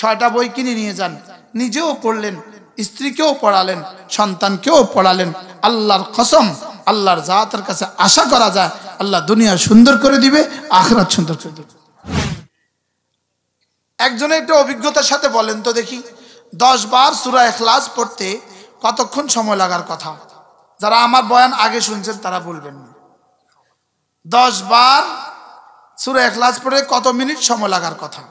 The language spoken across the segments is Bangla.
ছয়টা বই কিনে নিয়ে যান নিজেও পড়লেন স্ত্রীকেও পড়ালেন সন্তানকেও পড়ালেন আল্লাহর কসম আল্লাহর জাতের কাছে আশা করা যায় আল্লাহ দুনিয়া সুন্দর করে দিবে আখরাত সুন্দর করে দিবে একজনে একটা অভিজ্ঞতার সাথে বলেন তো দেখি দশ বার সুরা এখলাস পড়তে কতক্ষণ সময় লাগার কথা যারা আমার বয়ান আগে শুনছেন তারা বলবেন না দশ বার সুরা এখলাস পড়ে কত মিনিট সময় লাগার কথা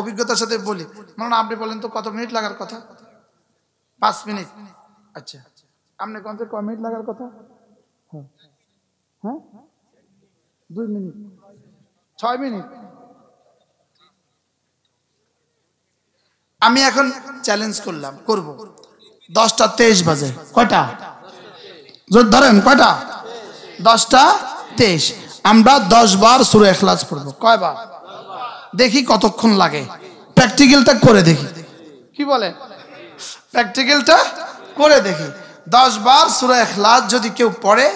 অভিজ্ঞতার সাথে বলি মনে আপনি বলেন তো কত মিনিট লাগার কথা পাঁচ মিনিট আচ্ছা আপনি কমসে ক মিনিট লাগার কথা হ্যাঁ।, হ্যাঁ দুই মিনিট ছয় মিনিট আমি এখন চ্যালেঞ্জ করলাম করব দশটা তেইশ বাজে কটা জোর ধরেন কটা দশটা তেইশ আমরা দশ বার সুরে এখলাস পড়বো কয়বার দেখি কতক্ষণ লাগে প্র্যাকটিক্যালটা করে দেখি কি বলে প্র্যাকটিক্যালটা করে দেখি দশ বার সুরা এখলাস যদি কেউ পড়ে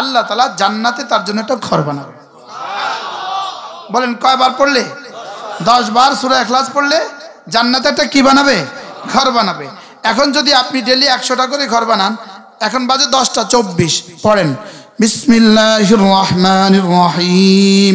আল্লাহ তালা জান্নাতে তার জন্য একটা ঘর বানাবে বলেন কয়বার পড়লে দশ বার সুরা এখলাস পড়লে জান্নাতে একটা কি বানাবে ঘর বানাবে এখন যদি আপনি ডেলি একশোটা করে ঘর বানান এখন বাজে দশটা চব্বিশ পড়েন বিসমিল্লাহ রহমান রহিম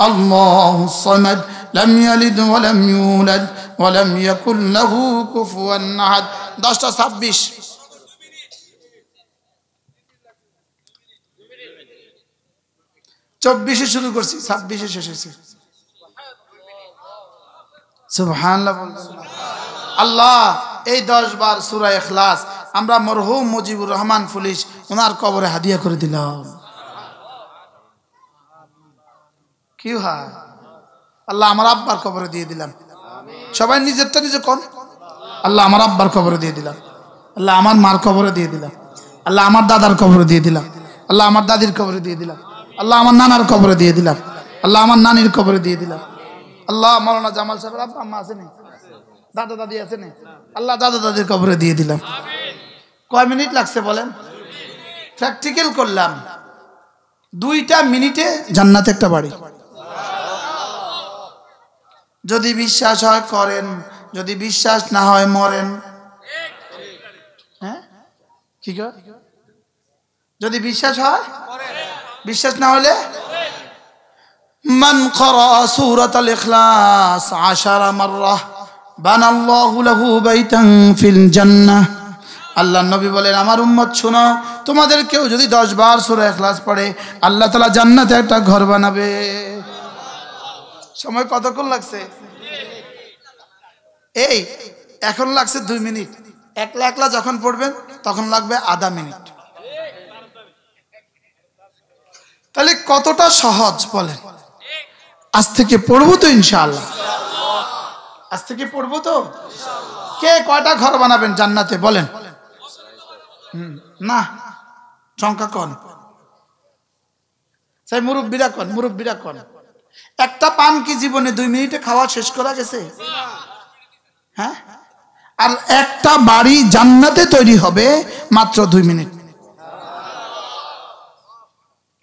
الله الصمد لم يلد ولم يولد ولم يكن له كفوا احد 10টা 26 চব্বিশে শুরু করছি ছাব্বিশে শেষ হয়েছে আল্লাহ এই দশ বার সুরা এখলাস আমরা মরহুম মুজিবুর রহমান ফুলিশ ওনার কবরে হাদিয়া করে দিলাম কি হয় আল্লাহ আমার আব্বার কবরে দিয়ে দিলাম সবাই নিজেরটা নিজে কর আল্লাহ আমার আব্বার কবরে দিয়ে দিলাম আল্লাহ আমার মার কবরে দিয়ে দিলাম আল্লাহ আমার দাদার কবরে দিয়ে দিলাম আল্লাহ আমার দাদির কবরে দিয়ে দিলাম আল্লাহ আমার নানার কবরে দিয়ে দিলাম আল্লাহ আমার নানির কবরে দিয়ে দিলাম আল্লাহ মৌলানা জামাল সাহেবের আব্বা আম্মা আছে দাদা দাদি আছে আল্লাহ দাদা দাদির কবরে দিয়ে দিলাম কয় মিনিট লাগছে বলেন প্র্যাকটিক্যাল করলাম দুইটা মিনিটে জান্নাতে একটা বাড়ি যদি বিশ্বাস হয় করেন যদি বিশ্বাস না হয় মরেন হ্যাঁ যদি বিশ্বাস হয় বিশ্বাস না হলে মন قرأ আল্লাহ নবী বলেন আমার উম্মত শুনো তোমাদের কেউ যদি দশ বার সুরা এখলাস পড়ে আল্লাহ তালা জান্নাতে একটা ঘর বানাবে সময় কতক্ষণ লাগছে এই এখন লাগছে দুই মিনিট একলা একলা যখন পড়বেন তখন লাগবে আধা মিনিট তাহলে কতটা সহজ বলেন আজ থেকে পড়বো তো ইনশাআল্লাহ আজ থেকে পড়বো তো কে কয়টা ঘর বানাবেন জান্নাতে বলেন না সংখ্যা কন সেই মুরব্বীরা কন মুরব্বীরা কন একটা পান কি জীবনে দুই মিনিটে খাওয়া শেষ করা গেছে হ্যাঁ আর একটা বাড়ি জান্নাতে তৈরি হবে মাত্র দুই মিনিট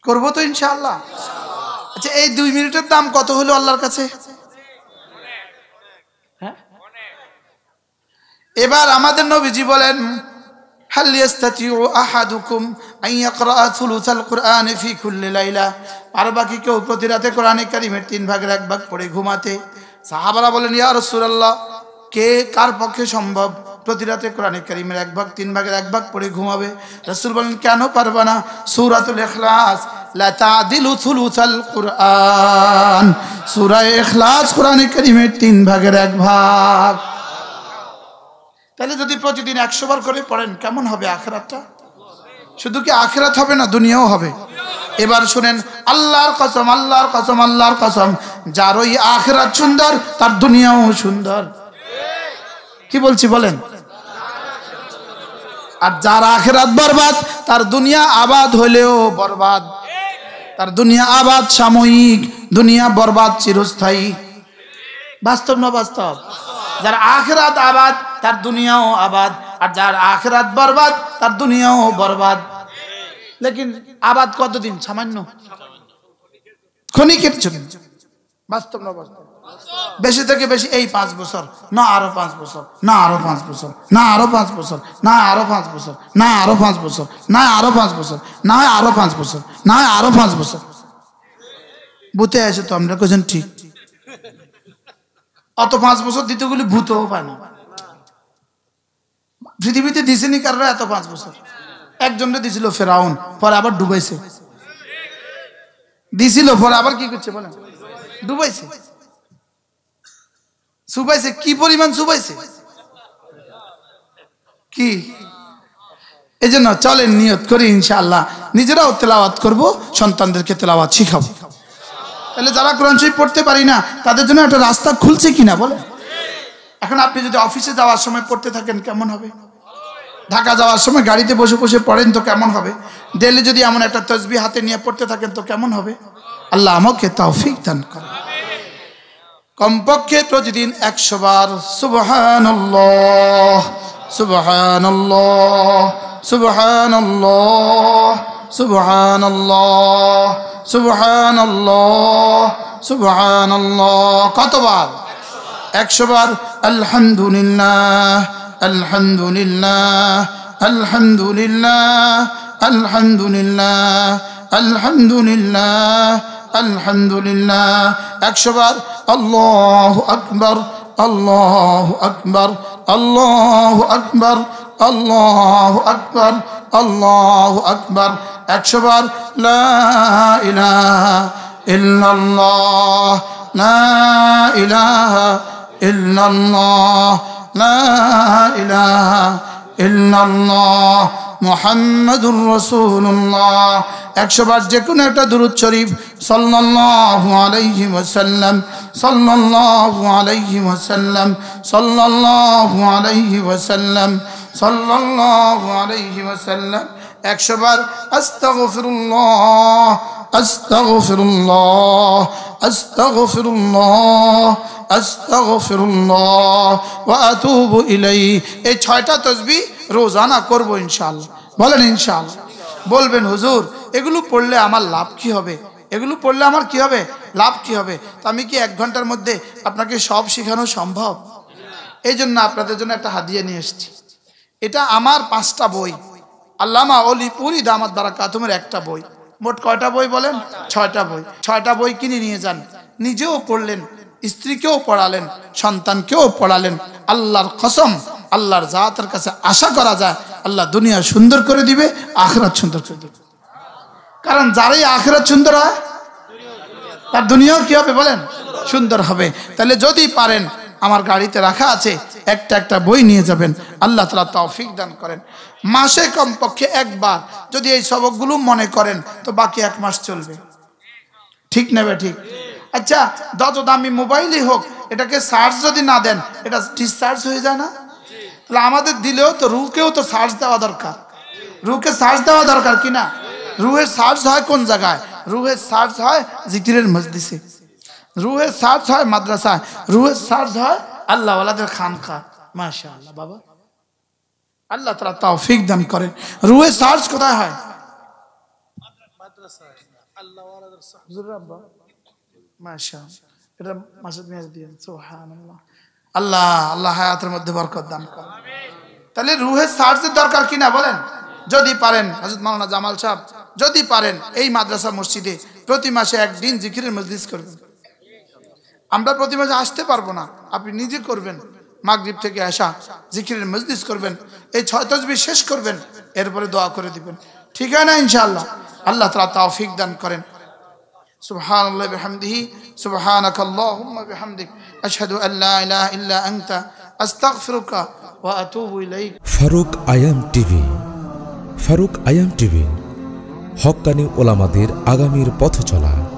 করবো তো ইনশাল্লাহ আচ্ছা এই দুই মিনিটের দাম কত হলো আল্লাহর কাছে হ্যাঁ? এবার আমাদের নবীজি বলেন هل يستطيع أحدكم أن يقرأ ثلث القرآن في كل ليلة পারবা কি কেউ প্রতি রাতে কোরআনে কারিমের তিন ভাগের এক ভাগ পড়ে ঘুমাতে সাহাবারা বলেন ইয়া রাসূলুল্লাহ কে কার পক্ষে সম্ভব প্রতি রাতে কোরআনে কারিমের এক ভাগ তিন ভাগের এক ভাগ পড়ে ঘুমাবে রাসূল বলেন কেন পারবা না সূরাতুল ইখলাস লা তাদিলু থুলুসাল কুরআন সূরা ইখলাস কোরআনে কারিমের তিন ভাগের এক ভাগ তাহলে যদি প্রতিদিন একশো বার করে পড়েন কেমন হবে আখরাতটা শুধু কি আখরাত হবে না দুনিয়াও হবে এবার শুনেন আল্লাহর কসম আল্লাহর কসম আল্লাহর কসম যার ওই আখরাত সুন্দর তার দুনিয়াও সুন্দর কি বলছি বলেন আর যার আখেরাত বরবাদ তার দুনিয়া আবাদ হলেও বরবাদ তার দুনিয়া আবাদ সাময়িক দুনিয়া বরবাদ চিরস্থায়ী বাস্তব না বাস্তব যার আখেরাত আবাদ তার দুনিয়াও আবাদ আর যার আখরাত বরবাদ তার দুনিয়াও বরবাদ লেকিন আবাদ কতদিন সামান্য ক্ষণিকের ছবি বাস্তব না বাস্তব বেশি থেকে বেশি এই পাঁচ বছর না আরো পাঁচ বছর না আরো পাঁচ বছর না আরো পাঁচ বছর না আরো পাঁচ বছর না আরো পাঁচ বছর না আরো পাঁচ বছর না আরো পাঁচ বছর না আরো পাঁচ বছর বুতে আছে তো আমরা কোজন ঠিক অত পাঁচ বছর দিতে গুলি ভূতও পায় না পৃথিবীতে দিছেনি কাররা এত পাঁচ বছর একজনরে দিছিল ফেরাউন পরে আবার ডুবাইছে দিছিল পরে আবার কি করছে বলেন ডুবাইছে সুবাইছে কি পরিমাণ সুবাইছে কি এই জন্য চলেন নিয়ত করি ইনশাআল্লাহ নিজেরাও তেলাওয়াত করব সন্তানদেরকে তেলাওয়াত শিখাবো তাহলে যারা কোরআন শরীফ পড়তে পারি না তাদের জন্য একটা রাস্তা খুলছে কিনা বলে এখন আপনি যদি অফিসে যাওয়ার সময় পড়তে থাকেন কেমন হবে ঢাকা যাওয়ার সময় গাড়িতে বসে বসে পড়েন তো কেমন হবে দিল্লি যদি এমন একটা তসবি হাতে নিয়ে পড়তে থাকেন তো কেমন হবে আল্লাহ আমাকে তৌফিক দান করেন কমপক্ষে প্রতিদিন একশো বার সুবহান সুবহান সুবহান সুবহান সুবহান সুবহান কতবার একশো বার আলহামদুলিল্লাহ الحمد لله الحمد لله الحمد لله الحمد لله الحمد لله أكبر الله أكبر الله أكبر الله أكبر الله أكبر الله أكبر أكبر لا إله إلا الله لا إله إلا الله لا إله إلا الله মোহাম্মদুর রসুল্লাহ একশো বার যে কোনো একটা দুরুদ শরীফ সাল্লাল্লাহু আলাইহি ওয়াসাল্লাম সাল্লাল্লাহু আলাইহি ওয়াসাল্লাম সাল্লাল্লাহু আলাইহি ওয়াসাল্লাম সাল্লাল্লাহু আলাইহি ওয়াসাল্লাম একশো বার আস্তাগফিরুল্লাহ এই ছয়টা তসবি বলেন বলবেন হুজুর এগুলো পড়লে আমার লাভ হবে এগুলো পড়লে আমার হবে লাভ হবে আমি কি এক ঘন্টার মধ্যে আপনাকে সব শিখানো সম্ভব এই জন্য আপনাদের জন্য একটা হাদিয়া নিয়ে এসেছি এটা আমার পাঁচটা বই আল্লামা অলি পুরি দামাত দ্বারা কাতুমের একটা বই মোট কয়টা বই বলেন ছয়টা বই ছয়টা বই কিনে নিয়ে যান নিজেও পড়লেন স্ত্রীকেও পড়ালেন সন্তানকেও পড়ালেন আল্লাহর কসম আল্লাহর জাতের কাছে আশা করা যায় আল্লাহ দুনিয়া সুন্দর করে দিবে আখরাত সুন্দর করে দিবে কারণ যারাই আখরাত সুন্দর হয় তার দুনিয়াও কি হবে বলেন সুন্দর হবে তাহলে যদি পারেন আমার গাড়িতে রাখা আছে একটা একটা বই নিয়ে যাবেন আল্লাহ তালা তৌফিক দান করেন মাসে কমপক্ষে একবার যদি এই সবকগুলো মনে করেন তো বাকি এক মাস চলবে ঠিক নেবে ঠিক আচ্ছা যত দামি মোবাইলই হোক এটাকে সার্চ যদি না দেন এটা ডিসচার্জ হয়ে যায় না তাহলে আমাদের দিলেও তো রুকেও তো সার্চ দেওয়া দরকার রুকে সার্চ দেওয়া দরকার কি না রুহের সার্চ হয় কোন জায়গায় রুহের সার্চ হয় জিকিরের মসজিদে রুহের সার্চ হয় মাদ্রাসায় রুহের সার্চ হয় আল্লাহ আল্লাহওয়ালাদের খানকা মাশা আল্লাহ বাবা আল্লাহ তারা তৌফিক দান করেন রুহের সার্চ কোথায় হয় মাদ্রাসায় আল্লাহ মাশা এটা মাসুদ মিয়াজ দিয়ে সুবহানাল্লাহ আল্লাহ আল্লাহ হায়াতের মধ্যে বরকত দান করেন তাহলে রুহে সার্জের দরকার কিনা বলেন যদি পারেন হজরত মাওলানা জামাল সাহ যদি পারেন এই মাদ্রাসা মসজিদে প্রতি মাসে একদিন জিকিরের মজলিস করবেন আমরা প্রতি মাসে আসতে পারবো না আপনি নিজে করবেন মাগরীব থেকে আসা জিকিরের মজলিস করবেন এই ছয় তসবি শেষ করবেন এরপরে দোয়া করে দিবেন ঠিক হয় না ইনশাআল্লাহ আল্লাহ তালা তাওফিক দান করেন سبحان الله بحمده سبحانك اللهم بحمدك أشهد أن لا إله إلا أنت أستغفرك وأتوب إليك فاروق ফারুক আয়াম টিভি ফারুক আয়াম টিভি হক্কানি ওলামাদের আগামীর পথ চলা